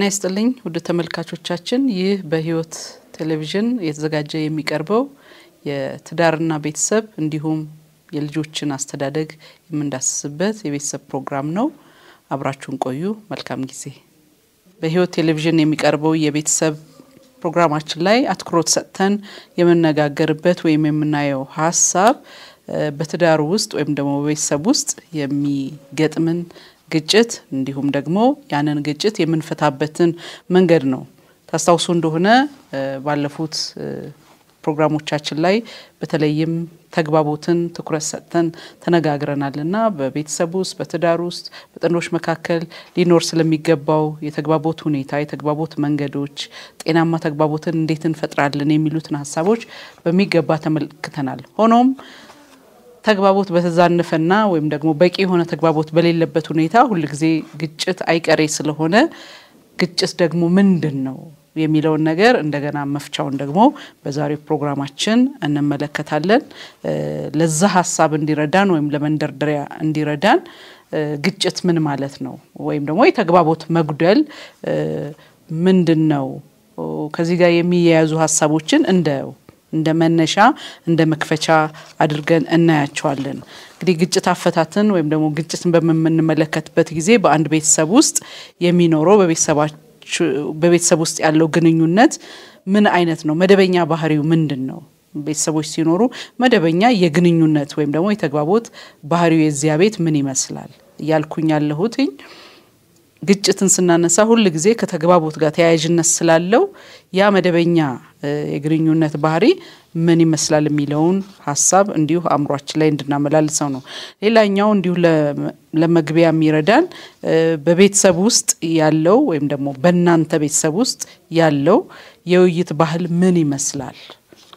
ጤና ይስጥልኝ ውድ ተመልካቾቻችን፣ ይህ በህይወት ቴሌቪዥን የተዘጋጀ የሚቀርበው የትዳርና ቤተሰብ እንዲሁም የልጆችን አስተዳደግ የምንዳስስበት የቤተሰብ ፕሮግራም ነው። አብራችሁን ቆዩ። መልካም ጊዜ። በህይወት ቴሌቪዥን የሚቀርበው የቤተሰብ ፕሮግራማችን ላይ አትኩሮት ሰጥተን የምነጋገርበት ወይም የምናየው ሀሳብ በትዳር ውስጥ ወይም ደግሞ በቤተሰብ ውስጥ የሚገጥምን ግጭት እንዲሁም ደግሞ ያንን ግጭት የምንፈታበትን መንገድ ነው። ታስታውሱ እንደሆነ ባለፉት ፕሮግራሞቻችን ላይ በተለይም ተግባቦትን ትኩረት ሰጥተን ተነጋግረናል እና በቤተሰብ ውስጥ፣ በትዳር ውስጥ፣ በጥንዶች መካከል ሊኖር ስለሚገባው የተግባቦት ሁኔታ፣ የተግባቦት መንገዶች፣ ጤናማ ተግባቦትን እንዴት እንፈጥራለን የሚሉትን ሀሳቦች በሚገባ ተመልክተናል። ሆኖም ተግባቦት በተዛነፈና ወይም ደግሞ በቂ የሆነ ተግባቦት በሌለበት ሁኔታ ሁልጊዜ ግጭት አይቀሬ ስለሆነ ግጭት ደግሞ ምንድን ነው የሚለውን ነገር እንደገና መፍቻውን ደግሞ በዛሬው ፕሮግራማችን እንመለከታለን። ለዛ ሀሳብ እንዲረዳን ወይም ለመንደርደሪያ እንዲረዳን ግጭት ምን ማለት ነው ወይም ደግሞ የተግባቦት መጉደል ምንድን ነው ከዚህ ጋር የሚያያዙ ሀሳቦችን እንደው እንደ መነሻ እንደ መክፈቻ አድርገን እናያቸዋለን። እንግዲህ ግጭት አፈታትን ወይም ደግሞ ግጭትን በምንመለከትበት ጊዜ በአንድ ቤተሰብ ውስጥ የሚኖረው በቤተሰብ ውስጥ ያለው ግንኙነት ምን አይነት ነው? መደበኛ ባህሪው ምንድን ነው? ቤተሰቦች ሲኖሩ መደበኛ የግንኙነት ወይም ደግሞ የተግባቦት ባህሪው የዚያ ቤት ምን ይመስላል እያልኩኝ ያለሁትኝ ግጭትን ስናነሳ ሁል ጊዜ ከተግባቦት ጋር ተያያዥነት ስላለው ያ መደበኛ የግንኙነት ባህሪ ምን ይመስላል የሚለውን ሀሳብ እንዲሁ አእምሯችን ላይ እንድናመላልሰው ነው። ሌላኛው እንዲሁ ለመግቢያ የሚረዳን በቤተሰብ ውስጥ ያለው ወይም ደግሞ በእናንተ ቤተሰብ ውስጥ ያለው የውይይት ባህል ምን ይመስላል?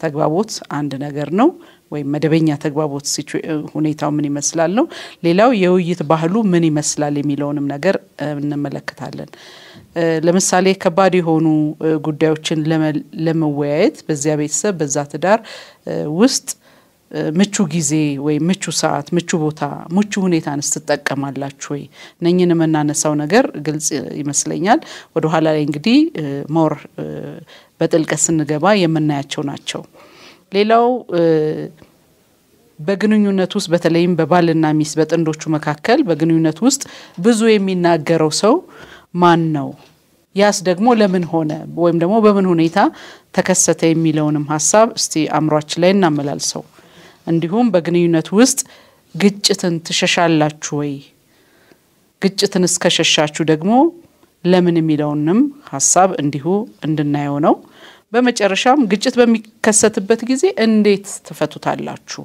ተግባቦት አንድ ነገር ነው። ወይም መደበኛ ተግባቦት ሁኔታው ምን ይመስላል ነው። ሌላው የውይይት ባህሉ ምን ይመስላል የሚለውንም ነገር እንመለከታለን። ለምሳሌ ከባድ የሆኑ ጉዳዮችን ለመወያየት በዚያ ቤተሰብ በዛ ትዳር ውስጥ ምቹ ጊዜ ወይም ምቹ ሰዓት፣ ምቹ ቦታ፣ ምቹ ሁኔታን ትጠቀማላችሁ ወይ? እነኝን የምናነሳው ነገር ግልጽ ይመስለኛል። ወደ ኋላ ላይ እንግዲህ ሞር በጥልቀት ስንገባ የምናያቸው ናቸው። ሌላው በግንኙነት ውስጥ በተለይም በባልና ሚስት በጥንዶቹ መካከል በግንኙነት ውስጥ ብዙ የሚናገረው ሰው ማን ነው? ያስ ደግሞ ለምን ሆነ ወይም ደግሞ በምን ሁኔታ ተከሰተ የሚለውንም ሀሳብ እስቲ አእምሯችን ላይ እናመላልሰው። እንዲሁም በግንኙነት ውስጥ ግጭትን ትሸሻላችሁ ወይ? ግጭትን እስከሸሻችሁ ደግሞ ለምን የሚለውንም ሀሳብ እንዲሁ እንድናየው ነው። በመጨረሻም ግጭት በሚከሰትበት ጊዜ እንዴት ትፈቱታላችሁ?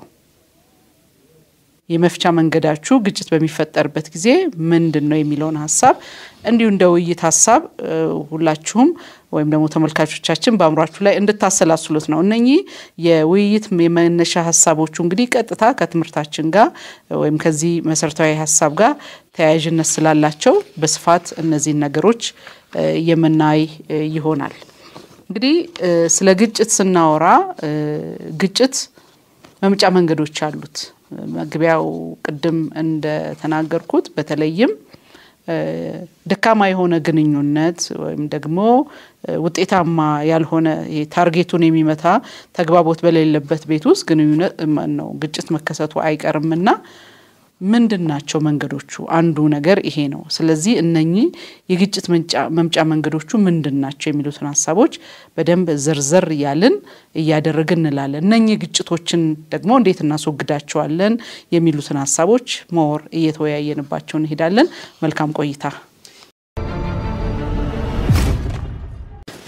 የመፍቻ መንገዳችሁ ግጭት በሚፈጠርበት ጊዜ ምንድን ነው የሚለውን ሀሳብ እንዲሁ እንደ ውይይት ሀሳብ ሁላችሁም ወይም ደግሞ ተመልካቾቻችን በአእምሯችሁ ላይ እንድታሰላስሉት ነው። እነኚህ የውይይት የመነሻ ሀሳቦቹ እንግዲህ ቀጥታ ከትምህርታችን ጋር ወይም ከዚህ መሰረታዊ ሀሳብ ጋር ተያያዥነት ስላላቸው በስፋት እነዚህን ነገሮች የምናይ ይሆናል። እንግዲህ ስለ ግጭት ስናወራ ግጭት መምጫ መንገዶች አሉት። መግቢያው ቅድም እንደተናገርኩት በተለይም ደካማ የሆነ ግንኙነት ወይም ደግሞ ውጤታማ ያልሆነ ታርጌቱን የሚመታ ተግባቦት በሌለበት ቤት ውስጥ ግንኙነት ነው ግጭት መከሰቱ አይቀርምና ምንድን ናቸው መንገዶቹ? አንዱ ነገር ይሄ ነው። ስለዚህ እነኚህ የግጭት መምጫ መንገዶቹ ምንድን ናቸው የሚሉትን ሀሳቦች በደንብ ዘርዘር እያልን እያደረግን እንላለን። እነኚህ ግጭቶችን ደግሞ እንዴት እናስወግዳቸዋለን የሚሉትን ሀሳቦች መወር እየተወያየንባቸው እንሄዳለን። መልካም ቆይታ።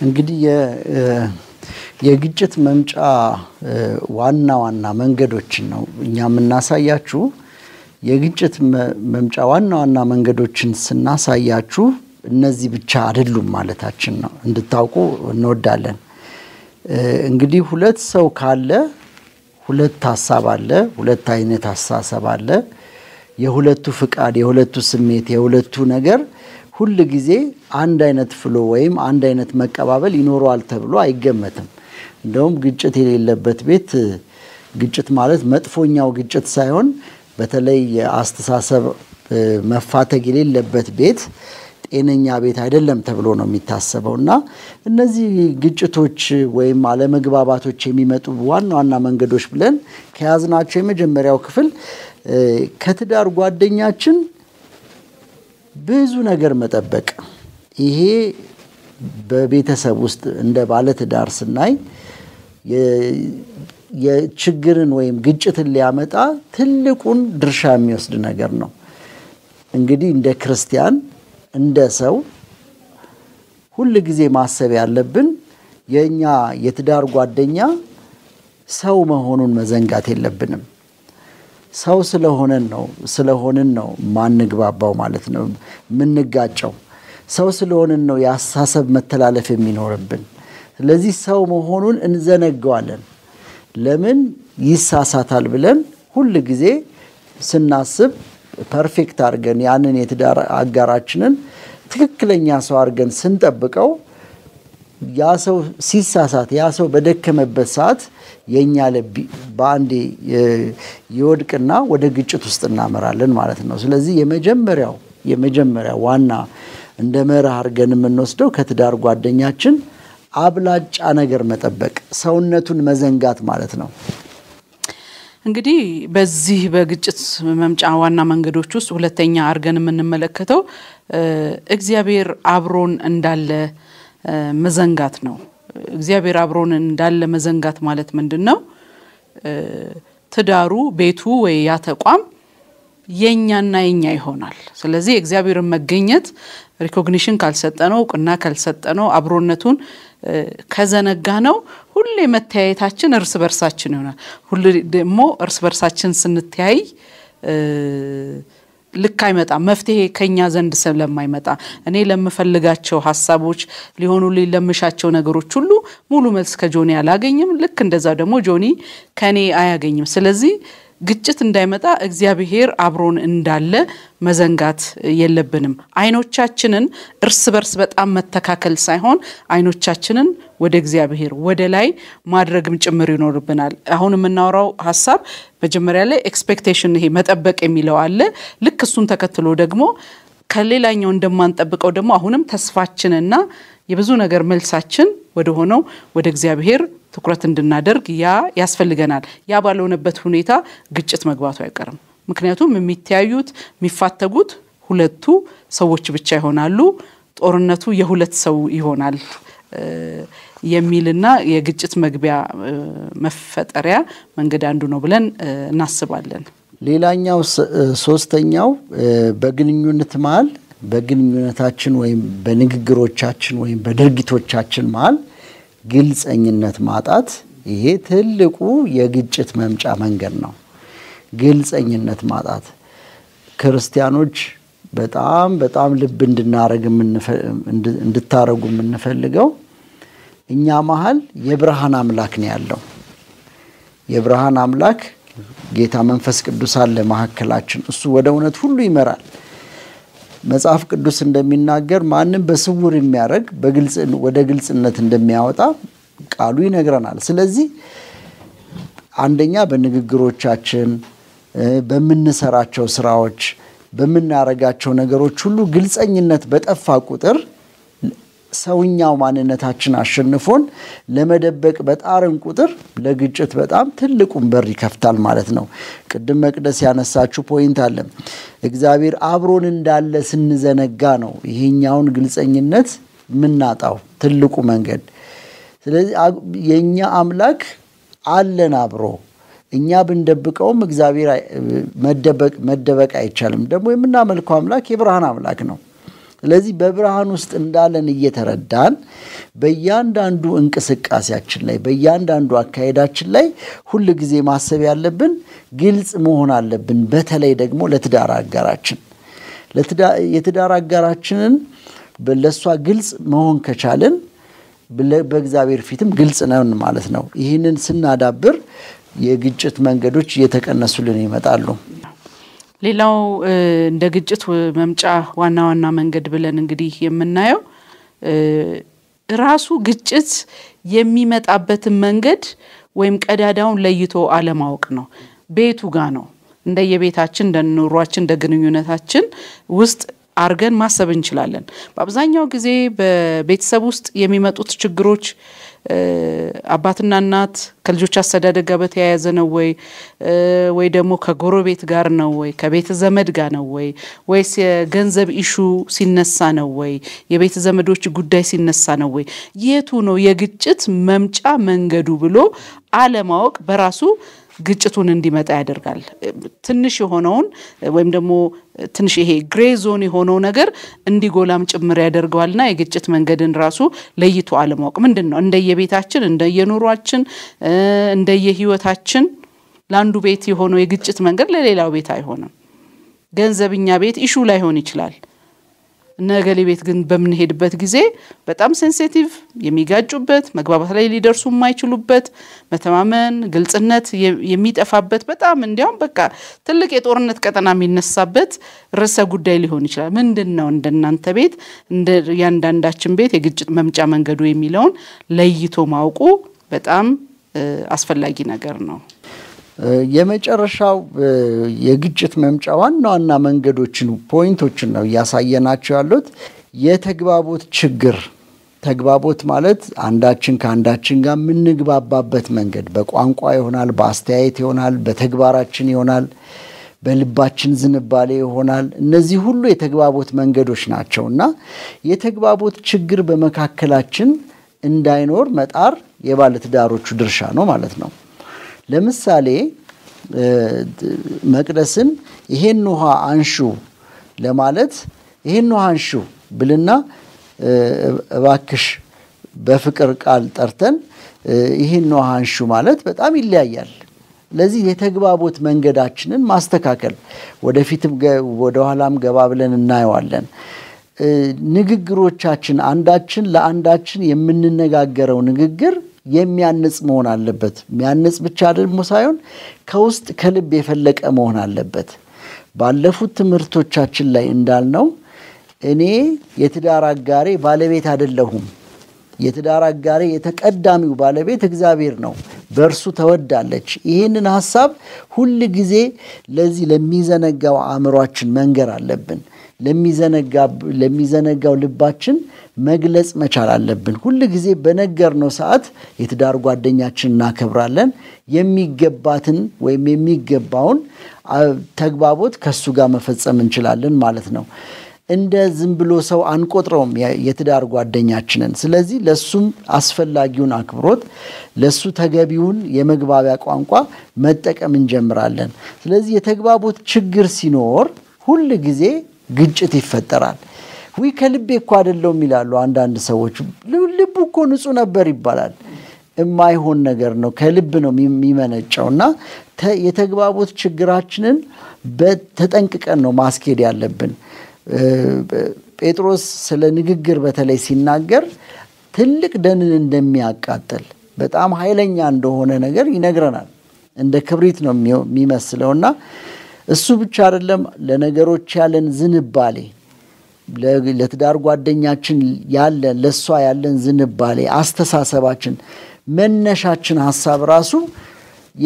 እንግዲህ የግጭት መምጫ ዋና ዋና መንገዶችን ነው እኛ የምናሳያችሁ። የግጭት መምጫ ዋና ዋና መንገዶችን ስናሳያችሁ እነዚህ ብቻ አይደሉም ማለታችን ነው እንድታውቁ እንወዳለን። እንግዲህ ሁለት ሰው ካለ ሁለት ሀሳብ አለ፣ ሁለት አይነት አስተሳሰብ አለ። የሁለቱ ፍቃድ፣ የሁለቱ ስሜት፣ የሁለቱ ነገር ሁል ጊዜ አንድ አይነት ፍሎ ወይም አንድ አይነት መቀባበል ይኖረዋል ተብሎ አይገመትም። እንደውም ግጭት የሌለበት ቤት ግጭት ማለት መጥፎኛው ግጭት ሳይሆን በተለይ የአስተሳሰብ መፋተግ የሌለበት ቤት ጤነኛ ቤት አይደለም ተብሎ ነው የሚታሰበው እና እነዚህ ግጭቶች ወይም አለመግባባቶች የሚመጡ ዋና ዋና መንገዶች ብለን ከያዝናቸው የመጀመሪያው ክፍል ከትዳር ጓደኛችን ብዙ ነገር መጠበቅ። ይሄ በቤተሰብ ውስጥ እንደ ባለትዳር ስናይ የችግርን ወይም ግጭትን ሊያመጣ ትልቁን ድርሻ የሚወስድ ነገር ነው። እንግዲህ እንደ ክርስቲያን እንደ ሰው ሁል ጊዜ ማሰብ ያለብን የእኛ የትዳር ጓደኛ ሰው መሆኑን መዘንጋት የለብንም። ሰው ስለሆነን ነው ስለሆንን ነው ማንግባባው ማለት ነው የምንጋጨው። ሰው ስለሆንን ነው የአስተሳሰብ መተላለፍ የሚኖርብን። ስለዚህ ሰው መሆኑን እንዘነገዋለን። ለምን ይሳሳታል ብለን ሁል ጊዜ ስናስብ ፐርፌክት አድርገን ያንን የትዳር አጋራችንን ትክክለኛ ሰው አድርገን ስንጠብቀው ያ ሰው ሲሳሳት ያ ሰው በደከመበት ሰዓት የእኛ ልብ በአንዴ ይወድቅና ወደ ግጭት ውስጥ እናመራለን ማለት ነው። ስለዚህ የመጀመሪያው የመጀመሪያ ዋና እንደ መርህ አድርገን የምንወስደው ከትዳር ጓደኛችን አብላጫ ነገር መጠበቅ ሰውነቱን መዘንጋት ማለት ነው። እንግዲህ በዚህ በግጭት መምጫ ዋና መንገዶች ውስጥ ሁለተኛ አድርገን የምንመለከተው እግዚአብሔር አብሮን እንዳለ መዘንጋት ነው። እግዚአብሔር አብሮን እንዳለ መዘንጋት ማለት ምንድን ነው? ትዳሩ፣ ቤቱ ወይ ያ ተቋም የኛና የኛ ይሆናል። ስለዚህ የእግዚአብሔርን መገኘት ሪኮግኒሽን ካልሰጠነው፣ እውቅና ካልሰጠነው፣ አብሮነቱን ከዘነጋ ነው ሁሌ መተያየታችን እርስ በርሳችን ይሆናል። ሁሌ ደግሞ እርስ በርሳችን ስንተያይ ልክ አይመጣም። መፍትሄ ከኛ ዘንድ ስለማይመጣ እኔ ለምፈልጋቸው ሀሳቦች ሊሆኑ ለምሻቸው ነገሮች ሁሉ ሙሉ መልስ ከጆኒ አላገኝም። ልክ እንደዛ ደግሞ ጆኒ ከኔ አያገኝም። ስለዚህ ግጭት እንዳይመጣ እግዚአብሔር አብሮን እንዳለ መዘንጋት የለብንም። አይኖቻችንን እርስ በርስ በጣም መተካከል ሳይሆን አይኖቻችንን ወደ እግዚአብሔር ወደ ላይ ማድረግም ጭምር ይኖርብናል። አሁን የምናወራው ሀሳብ መጀመሪያ ላይ ኤክስፔክቴሽን፣ ይሄ መጠበቅ የሚለው አለ። ልክ እሱን ተከትሎ ደግሞ ከሌላኛው እንደማንጠብቀው ደግሞ አሁንም ተስፋችንና የብዙ ነገር መልሳችን ወደ ሆነው ወደ እግዚአብሔር ትኩረት እንድናደርግ ያ ያስፈልገናል። ያ ባልሆነበት ሁኔታ ግጭት መግባቱ አይቀርም። ምክንያቱም የሚተያዩት የሚፋተጉት ሁለቱ ሰዎች ብቻ ይሆናሉ። ጦርነቱ የሁለት ሰው ይሆናል የሚልና የግጭት መግቢያ መፈጠሪያ መንገድ አንዱ ነው ብለን እናስባለን። ሌላኛው ሶስተኛው በግንኙነት መሀል በግንኙነታችን ወይም በንግግሮቻችን ወይም በድርጊቶቻችን መሀል ግልፀኝነት ማጣት ይሄ ትልቁ የግጭት መምጫ መንገድ ነው። ግልፀኝነት ማጣት ክርስቲያኖች በጣም በጣም ልብ እንድናረግ እንድታረጉ የምንፈልገው እኛ መሀል የብርሃን አምላክ ነው ያለው። የብርሃን አምላክ ጌታ መንፈስ ቅዱስ አለ መካከላችን። እሱ ወደ እውነት ሁሉ ይመራል። መጽሐፍ ቅዱስ እንደሚናገር ማንም በስውር የሚያደርግ ወደ ግልጽነት እንደሚያወጣ ቃሉ ይነግረናል። ስለዚህ አንደኛ በንግግሮቻችን፣ በምንሰራቸው ስራዎች፣ በምናረጋቸው ነገሮች ሁሉ ግልጸኝነት በጠፋ ቁጥር ሰውኛው ማንነታችን አሸንፎን ለመደበቅ በጣርን ቁጥር ለግጭት በጣም ትልቁን በር ይከፍታል ማለት ነው። ቅድም መቅደስ ያነሳችሁ ፖይንት አለ። እግዚአብሔር አብሮን እንዳለ ስንዘነጋ ነው ይሄኛውን ግልጸኝነት የምናጣው ትልቁ መንገድ። ስለዚህ የእኛ አምላክ አለን አብሮ እኛ ብንደብቀውም እግዚአብሔር መደበቅ አይቻልም። ደግሞ የምናመልከው አምላክ የብርሃን አምላክ ነው። ስለዚህ በብርሃን ውስጥ እንዳለን እየተረዳን በእያንዳንዱ እንቅስቃሴያችን ላይ በእያንዳንዱ አካሄዳችን ላይ ሁል ጊዜ ማሰብ ያለብን ግልጽ መሆን አለብን። በተለይ ደግሞ ለትዳር አጋራችን የትዳር አጋራችንን ለእሷ ግልጽ መሆን ከቻልን በእግዚአብሔር ፊትም ግልጽ ነን ማለት ነው። ይህንን ስናዳብር የግጭት መንገዶች እየተቀነሱልን ይመጣሉ። ሌላው እንደ ግጭት መምጫ ዋና ዋና መንገድ ብለን እንግዲህ የምናየው ራሱ ግጭት የሚመጣበትን መንገድ ወይም ቀዳዳውን ለይቶ አለማወቅ ነው። ቤቱ ጋ ነው እንደየቤታችን እንደ ኑሯችን እንደ ግንኙነታችን ውስጥ አድርገን ማሰብ እንችላለን። በአብዛኛው ጊዜ በቤተሰብ ውስጥ የሚመጡት ችግሮች አባትና እናት ከልጆች አስተዳደግ ጋር በተያያዘ ነው ወይ ወይ ደግሞ ከጎረቤት ጋር ነው ወይ ከቤተ ዘመድ ጋር ነው ወይ ወይስ የገንዘብ ኢሹ ሲነሳ ነው ወይ የቤተ ዘመዶች ጉዳይ ሲነሳ ነው ወይ የቱ ነው የግጭት መምጫ መንገዱ ብሎ አለማወቅ በራሱ ግጭቱን እንዲመጣ ያደርጋል። ትንሽ የሆነውን ወይም ደግሞ ትንሽ ይሄ ግሬ ዞን የሆነው ነገር እንዲጎላም ጭምር ያደርገዋልና የግጭት መንገድን ራሱ ለይቶ አለማወቅ ምንድን ነው እንደየቤታችን፣ እንደየኑሯችን፣ እንደየህይወታችን ለአንዱ ቤት የሆነው የግጭት መንገድ ለሌላው ቤት አይሆንም። ገንዘብኛ ቤት ኢሹ ላይሆን ይችላል። ነገሌ ቤት ግን በምንሄድበት ጊዜ በጣም ሴንሲቲቭ የሚጋጩበት፣ መግባባት ላይ ሊደርሱ የማይችሉበት፣ መተማመን፣ ግልጽነት የሚጠፋበት በጣም እንዲያውም በቃ ትልቅ የጦርነት ቀጠና የሚነሳበት ርዕሰ ጉዳይ ሊሆን ይችላል። ምንድን ነው እንደናንተ ቤት እንደ እያንዳንዳችን ቤት የግጭት መምጫ መንገዱ የሚለውን ለይቶ ማውቁ በጣም አስፈላጊ ነገር ነው። የመጨረሻው የግጭት መምጫ ዋና ዋና መንገዶችን ፖይንቶችን ነው እያሳየናቸው ያሉት። የተግባቦት ችግር ተግባቦት ማለት አንዳችን ከአንዳችን ጋር የምንግባባበት መንገድ በቋንቋ ይሆናል፣ በአስተያየት ይሆናል፣ በተግባራችን ይሆናል፣ በልባችን ዝንባሌ ይሆናል። እነዚህ ሁሉ የተግባቦት መንገዶች ናቸው እና የተግባቦት ችግር በመካከላችን እንዳይኖር መጣር የባለትዳሮቹ ድርሻ ነው ማለት ነው። ለምሳሌ መቅደስን ይሄን ውሃ አንሹ ለማለት ይሄን ውሃ አንሹ ብልና እባክሽ በፍቅር ቃል ጠርተን ይህን ውሃ አንሹ ማለት በጣም ይለያያል። ለዚህ የተግባቦት መንገዳችንን ማስተካከል ወደፊትም ወደኋላም ገባ ብለን እናየዋለን። ንግግሮቻችን አንዳችን ለአንዳችን የምንነጋገረው ንግግር የሚያንጽ መሆን አለበት። የሚያንጽ ብቻ ደግሞ ሳይሆን ከውስጥ ከልብ የፈለቀ መሆን አለበት። ባለፉት ትምህርቶቻችን ላይ እንዳልነው እኔ የትዳር አጋሬ ባለቤት አይደለሁም። የትዳር አጋሬ የተቀዳሚው ባለቤት እግዚአብሔር ነው፣ በእርሱ ተወዳለች። ይህንን ሀሳብ ሁል ጊዜ ለዚህ ለሚዘነጋው አእምሯችን መንገር አለብን። ለሚዘነጋው ልባችን መግለጽ መቻል አለብን። ሁል ጊዜ በነገርነው ሰዓት የትዳር ጓደኛችን እናከብራለን። የሚገባትን ወይም የሚገባውን ተግባቦት ከሱ ጋር መፈጸም እንችላለን ማለት ነው። እንደ ዝም ብሎ ሰው አንቆጥረውም የትዳር ጓደኛችንን። ስለዚህ ለሱም አስፈላጊውን አክብሮት፣ ለሱ ተገቢውን የመግባቢያ ቋንቋ መጠቀም እንጀምራለን። ስለዚህ የተግባቦት ችግር ሲኖር ሁል ጊዜ ግጭት ይፈጠራል። ውይ ከልቤ እኮ አይደለውም ይላሉ አንዳንድ ሰዎች። ልቡ እኮ ንጹህ ነበር ይባላል። የማይሆን ነገር ነው። ከልብ ነው የሚመነጨው እና የተግባቦት ችግራችንን ተጠንቅቀን ነው ማስኬድ ያለብን። ጴጥሮስ ስለ ንግግር በተለይ ሲናገር ትልቅ ደንን እንደሚያቃጥል በጣም ኃይለኛ እንደሆነ ነገር ይነግረናል። እንደ ክብሪት ነው የሚመስለው እና እሱ ብቻ አይደለም፣ ለነገሮች ያለን ዝንባሌ፣ ለትዳር ጓደኛችን ያለን ለእሷ ያለን ዝንባሌ፣ አስተሳሰባችን፣ መነሻችን ሀሳብ ራሱ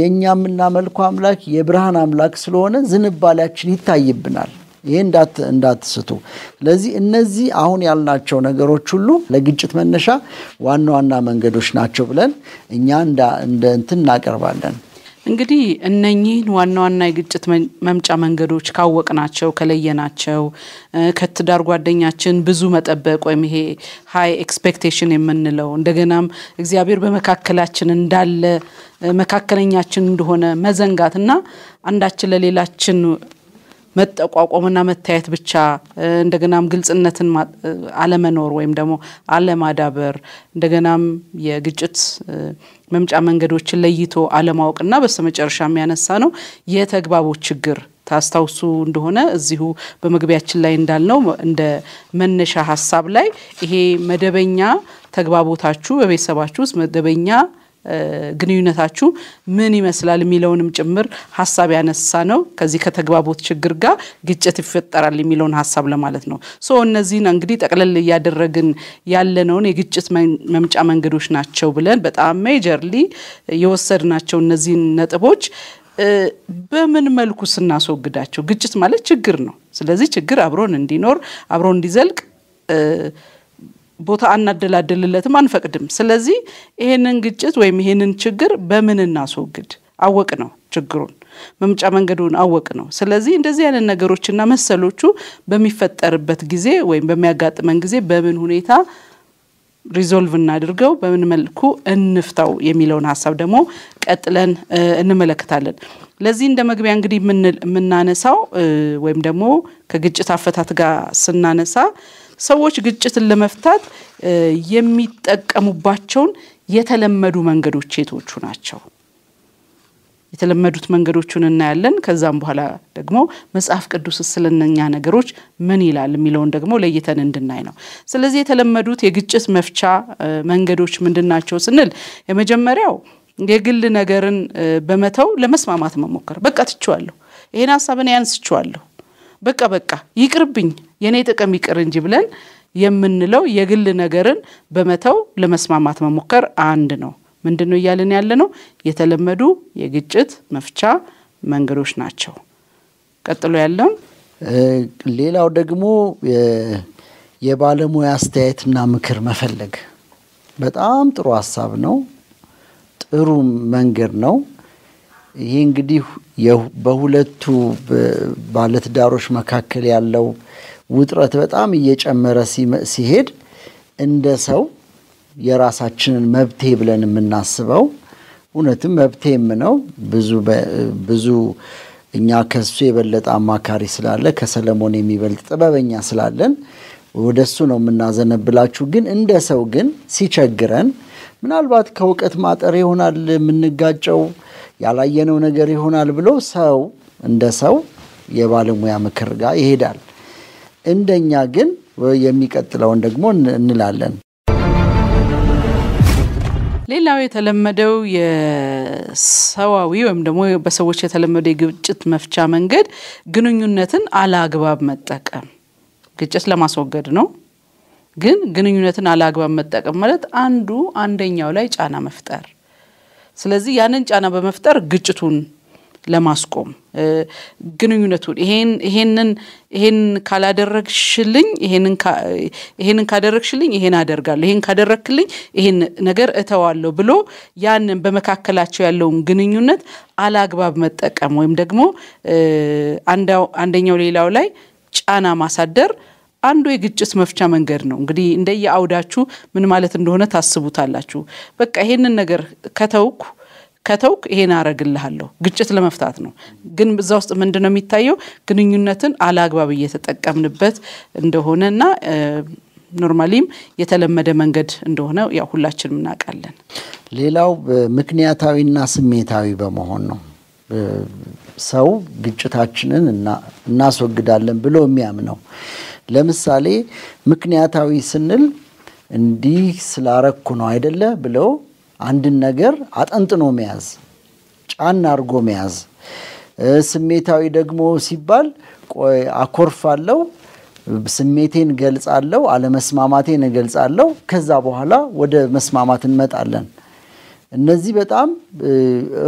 የእኛ የምናመልኩ አምላክ የብርሃን አምላክ ስለሆነ ዝንባሌያችን ይታይብናል። ይሄ እንዳትስቱ። ስለዚህ እነዚህ አሁን ያልናቸው ነገሮች ሁሉ ለግጭት መነሻ ዋና ዋና መንገዶች ናቸው ብለን እኛ እንደ እንትን እናቀርባለን። እንግዲህ እነኚህን ዋና ዋና የግጭት መምጫ መንገዶች ካወቅናቸው ከለየናቸው፣ ከትዳር ጓደኛችን ብዙ መጠበቅ ወይም ይሄ ሀይ ኤክስፔክቴሽን የምንለው እንደገናም እግዚአብሔር በመካከላችን እንዳለ መካከለኛችን እንደሆነ መዘንጋት እና አንዳችን ለሌላችን መጠቋቆምና መታየት ብቻ እንደገናም ግልጽነትን አለመኖር ወይም ደግሞ አለማዳበር እንደገናም የግጭት መምጫ መንገዶችን ለይቶ አለማወቅና በስተመጨረሻ የሚያነሳ ነው የተግባቦት ችግር ታስታውሱ እንደሆነ እዚሁ በመግቢያችን ላይ እንዳልነው እንደ መነሻ ሀሳብ ላይ ይሄ መደበኛ ተግባቦታችሁ በቤተሰባችሁ ውስጥ መደበኛ ግንኙነታችሁ ምን ይመስላል የሚለውንም ጭምር ሀሳብ ያነሳ ነው። ከዚህ ከተግባቦት ችግር ጋር ግጭት ይፈጠራል የሚለውን ሀሳብ ለማለት ነው። ሶ እነዚህን እንግዲህ ጠቅለል እያደረግን ያለነውን የግጭት መምጫ መንገዶች ናቸው ብለን በጣም ሜጀርሊ የወሰድናቸው እነዚህን ነጥቦች በምን መልኩ ስናስወግዳቸው፣ ግጭት ማለት ችግር ነው። ስለዚህ ችግር አብሮን እንዲኖር አብሮን እንዲዘልቅ ቦታ አናደላደልለትም፣ አንፈቅድም። ስለዚህ ይሄንን ግጭት ወይም ይሄንን ችግር በምን እናስወግድ? አወቅ ነው ችግሩን መምጫ መንገዱን አወቅ ነው። ስለዚህ እንደዚህ አይነት ነገሮችና መሰሎቹ በሚፈጠርበት ጊዜ ወይም በሚያጋጥመን ጊዜ በምን ሁኔታ ሪዞልቭ እናድርገው፣ በምን መልኩ እንፍታው የሚለውን ሀሳብ ደግሞ ቀጥለን እንመለከታለን። ለዚህ እንደ መግቢያ እንግዲህ የምናነሳው ወይም ደግሞ ከግጭት አፈታት ጋር ስናነሳ ሰዎች ግጭትን ለመፍታት የሚጠቀሙባቸውን የተለመዱ መንገዶች የቶቹ ናቸው? የተለመዱት መንገዶቹን እናያለን። ከዛም በኋላ ደግሞ መጽሐፍ ቅዱስ ስለነኛ ነገሮች ምን ይላል የሚለውን ደግሞ ለይተን እንድናይ ነው። ስለዚህ የተለመዱት የግጭት መፍቻ መንገዶች ምንድን ናቸው ስንል የመጀመሪያው የግል ነገርን በመተው ለመስማማት መሞከር። በቃ ትችዋለሁ፣ ይሄን ሀሳብን ያንስችዋለሁ፣ በቃ በቃ ይቅርብኝ የእኔ ጥቅም ይቅር እንጂ ብለን የምንለው የግል ነገርን በመተው ለመስማማት መሞከር አንድ ነው። ምንድን ነው እያልን ያለ ነው? የተለመዱ የግጭት መፍቻ መንገዶች ናቸው። ቀጥሎ ያለው ሌላው ደግሞ የባለሙያ አስተያየትና ምክር መፈለግ በጣም ጥሩ ሀሳብ ነው። ጥሩ መንገድ ነው። ይህ እንግዲህ በሁለቱ ባለትዳሮች መካከል ያለው ውጥረት በጣም እየጨመረ ሲሄድ እንደ ሰው የራሳችንን መብቴ ብለን የምናስበው እውነትም መብቴም ነው። ብዙ እኛ ከሱ የበለጠ አማካሪ ስላለ ከሰለሞን የሚበልጥ ጥበበኛ ስላለን ወደ እሱ ነው የምናዘነብላችሁ። ግን እንደ ሰው ግን ሲቸግረን ምናልባት ከእውቀት ማጠር ይሆናል የምንጋጨው፣ ያላየነው ነገር ይሆናል ብሎ ሰው እንደ ሰው የባለሙያ ምክር ጋር ይሄዳል። እንደኛ ግን የሚቀጥለውን ደግሞ እንላለን። ሌላው የተለመደው የሰዋዊ ወይም ደግሞ በሰዎች የተለመደው የግጭት መፍቻ መንገድ ግንኙነትን አላግባብ መጠቀም ግጭት ለማስወገድ ነው። ግን ግንኙነትን አላግባብ መጠቀም ማለት አንዱ አንደኛው ላይ ጫና መፍጠር፣ ስለዚህ ያንን ጫና በመፍጠር ግጭቱን ለማስቆም ግንኙነቱን ይሄንን ይሄን ካላደረግሽልኝ ይሄንን ካደረግሽልኝ ይሄን አደርጋለሁ ይሄን ካደረግክልኝ ይሄን ነገር እተዋለሁ ብሎ ያንን በመካከላቸው ያለውን ግንኙነት አላግባብ መጠቀም ወይም ደግሞ አንደኛው ሌላው ላይ ጫና ማሳደር አንዱ የግጭት መፍቻ መንገድ ነው። እንግዲህ እንደየ አውዳችሁ ምን ማለት እንደሆነ ታስቡታላችሁ። በቃ ይሄንን ነገር ከተውኩ ከተውክ ይሄን አረግልሃለሁ ግጭት ለመፍታት ነው። ግን እዛ ውስጥ ምንድነው የሚታየው? ግንኙነትን አላግባብ እየተጠቀምንበት እንደሆነ እና ኖርማሊም የተለመደ መንገድ እንደሆነ ያው ሁላችንም እናውቃለን። ሌላው ምክንያታዊና ስሜታዊ በመሆን ነው። ሰው ግጭታችንን እናስወግዳለን ብሎ የሚያምነው ለምሳሌ ምክንያታዊ ስንል እንዲህ ስላረኩ ነው አይደለ ብለው አንድን ነገር አጠንጥኖ መያዝ፣ ጫን አድርጎ መያዝ። ስሜታዊ ደግሞ ሲባል ቆይ አኮርፋለሁ፣ ስሜቴን ገልጻለው፣ አለመስማማቴን ገልጻለው፣ ከዛ በኋላ ወደ መስማማት እንመጣለን። እነዚህ በጣም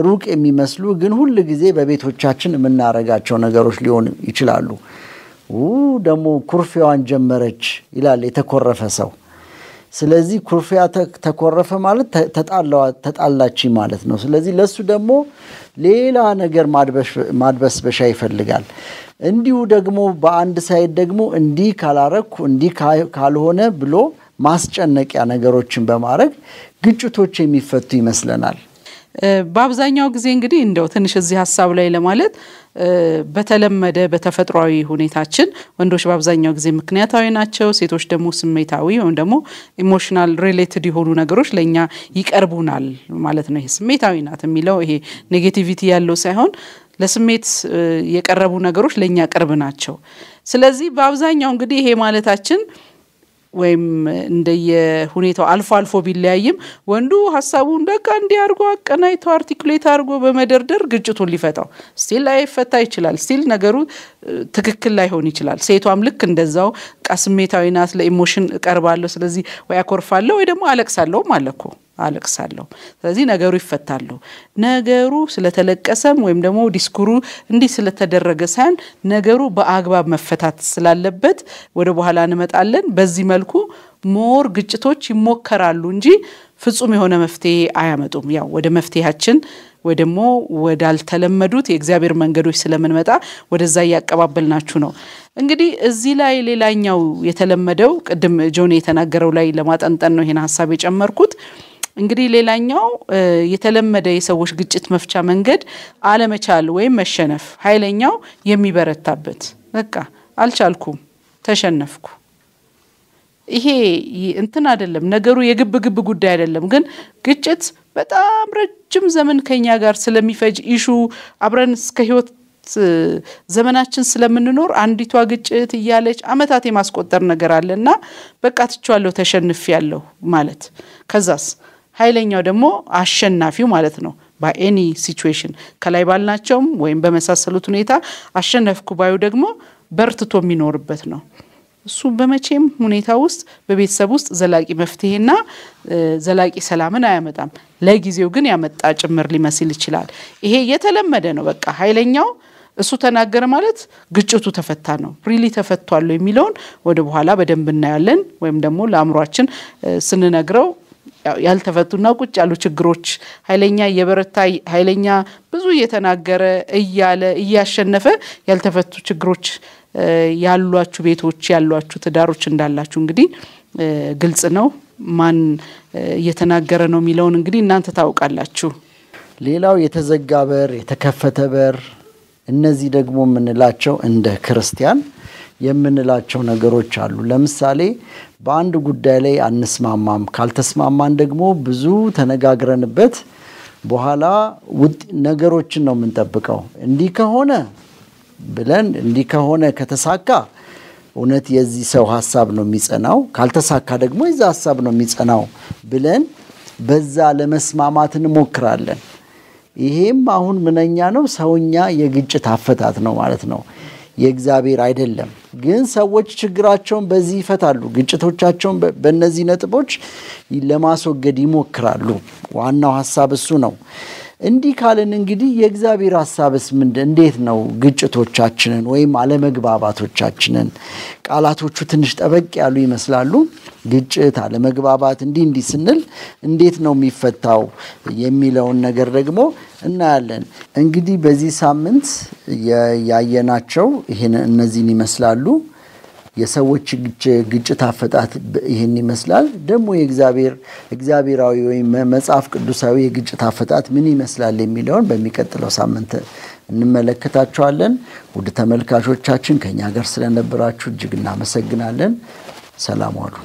ሩቅ የሚመስሉ ግን ሁል ጊዜ በቤቶቻችን የምናረጋቸው ነገሮች ሊሆን ይችላሉ። ደግሞ ኩርፊዋን ጀመረች ይላል የተኮረፈ ሰው። ስለዚህ ኩርፊያ ተኮረፈ ማለት ተጣላች ማለት ነው። ስለዚህ ለሱ ደግሞ ሌላ ነገር ማድበስበሻ ይፈልጋል። እንዲሁ ደግሞ በአንድ ሳይድ ደግሞ እንዲህ ካላረኩ እንዲህ ካልሆነ ብሎ ማስጨነቂያ ነገሮችን በማድረግ ግጭቶች የሚፈቱ ይመስለናል። በአብዛኛው ጊዜ እንግዲህ እንደው ትንሽ እዚህ ሀሳብ ላይ ለማለት በተለመደ በተፈጥሯዊ ሁኔታችን ወንዶች በአብዛኛው ጊዜ ምክንያታዊ ናቸው፣ ሴቶች ደግሞ ስሜታዊ ወይም ደግሞ ኢሞሽናል ሪሌትድ የሆኑ ነገሮች ለእኛ ይቀርቡናል ማለት ነው። ይሄ ስሜታዊ ናት የሚለው ይሄ ኔጌቲቪቲ ያለው ሳይሆን ለስሜት የቀረቡ ነገሮች ለእኛ ቅርብ ናቸው። ስለዚህ በአብዛኛው እንግዲህ ይሄ ማለታችን ወይም እንደየሁኔታው አልፎ አልፎ ቢለያይም ወንዱ ሀሳቡን በቃ እንዲህ አድርጎ አቀናይቶ አርቲኩሌት አድርጎ በመደርደር ግጭቱን ሊፈታው ስቲል ላይፈታ ይችላል። ስቲል ነገሩ ትክክል ላይሆን ይችላል። ሴቷም ልክ እንደዛው ቃ ስሜታዊ ናት፣ ለኢሞሽን እቀርባለሁ፣ ስለዚህ ወይ አኮርፋለሁ ወይ ደግሞ አለቅሳለሁም አለ አለቅሳለሁ። ስለዚህ ነገሩ ይፈታሉ። ነገሩ ስለተለቀሰም ወይም ደግሞ ዲስኩሩ እንዲህ ስለተደረገ ሳይሆን ነገሩ በአግባብ መፈታት ስላለበት ወደ በኋላ እንመጣለን። በዚህ መልኩ ሞር ግጭቶች ይሞከራሉ እንጂ ፍጹም የሆነ መፍትሄ አያመጡም። ያው ወደ መፍትሄያችን ወይ ደግሞ ወዳልተለመዱት የእግዚአብሔር መንገዶች ስለምንመጣ ወደዛ እያቀባበልናችሁ ነው። እንግዲህ እዚህ ላይ ሌላኛው የተለመደው ቅድም ጆኔ የተናገረው ላይ ለማጠንጠን ነው ይሄን ሀሳብ የጨመርኩት እንግዲህ ሌላኛው የተለመደ የሰዎች ግጭት መፍቻ መንገድ አለመቻል ወይም መሸነፍ፣ ኃይለኛው የሚበረታበት በቃ አልቻልኩም፣ ተሸነፍኩ። ይሄ እንትን አይደለም ነገሩ የግብ ግብ ጉዳይ አይደለም። ግን ግጭት በጣም ረጅም ዘመን ከኛ ጋር ስለሚፈጅ ኢሹ አብረን እስከ ህይወት ዘመናችን ስለምንኖር አንዲቷ ግጭት እያለች አመታት የማስቆጠር ነገር አለ እና በቃ ትቼዋለሁ፣ ተሸንፌያለሁ ማለት ከዛስ ኃይለኛው ደግሞ አሸናፊው ማለት ነው። በኤኒ ሲቹዌሽን ከላይ ባልናቸውም ወይም በመሳሰሉት ሁኔታ አሸነፍኩ ባዩ ደግሞ በርትቶ የሚኖርበት ነው። እሱ በመቼም ሁኔታ ውስጥ በቤተሰብ ውስጥ ዘላቂ መፍትሄና ዘላቂ ሰላምን አያመጣም። ለጊዜው ግን ያመጣ ጭምር ሊመስል ይችላል። ይሄ የተለመደ ነው። በቃ ኃይለኛው እሱ ተናገረ ማለት ግጭቱ ተፈታ ነው። ሪሊ ተፈቷል የሚለውን ወደ በኋላ በደንብ እናያለን። ወይም ደግሞ ለአእምሯችን ስንነግረው ያልተፈቱና ቁጭ ያሉ ችግሮች ኃይለኛ እየበረታ ኃይለኛ ብዙ እየተናገረ እያለ እያሸነፈ ያልተፈቱ ችግሮች ያሏችሁ ቤቶች ያሏችሁ ትዳሮች እንዳላችሁ እንግዲህ ግልጽ ነው። ማን እየተናገረ ነው የሚለውን እንግዲህ እናንተ ታውቃላችሁ። ሌላው የተዘጋ በር፣ የተከፈተ በር፣ እነዚህ ደግሞ የምንላቸው እንደ ክርስቲያን የምንላቸው ነገሮች አሉ። ለምሳሌ በአንድ ጉዳይ ላይ አንስማማም፣ ካልተስማማን ደግሞ ብዙ ተነጋግረንበት በኋላ ነገሮችን ነው የምንጠብቀው። እንዲህ ከሆነ ብለን እንዲህ ከሆነ ከተሳካ እውነት የዚህ ሰው ሀሳብ ነው የሚጸናው፣ ካልተሳካ ደግሞ የዛ ሀሳብ ነው የሚጸናው ብለን በዛ ለመስማማት እንሞክራለን። ይሄም አሁን ምነኛ ነው ሰውኛ የግጭት አፈታት ነው ማለት ነው። የእግዚአብሔር አይደለም። ግን ሰዎች ችግራቸውን በዚህ ይፈታሉ፣ ግጭቶቻቸውን በእነዚህ ነጥቦች ለማስወገድ ይሞክራሉ። ዋናው ሀሳብ እሱ ነው። እንዲህ ካልን እንግዲህ የእግዚአብሔር ሀሳብስ ምንድ እንዴት ነው ግጭቶቻችንን ወይም አለመግባባቶቻችንን ቃላቶቹ ትንሽ ጠበቅ ያሉ ይመስላሉ ግጭት አለመግባባት እንዲህ እንዲህ ስንል እንዴት ነው የሚፈታው የሚለውን ነገር ደግሞ እናያለን እንግዲህ በዚህ ሳምንት ያየናቸው ይህን እነዚህን ይመስላሉ የሰዎች ግጭት አፈጣት ይህን ይመስላል። ደግሞ የእግዚአብሔር እግዚአብሔራዊ ወይም መጽሐፍ ቅዱሳዊ የግጭት አፈጣት ምን ይመስላል የሚለውን በሚቀጥለው ሳምንት እንመለከታቸዋለን። ውድ ተመልካቾቻችን ከእኛ ጋር ስለነበራችሁ እጅግ እናመሰግናለን። ሰላም ዋሉ።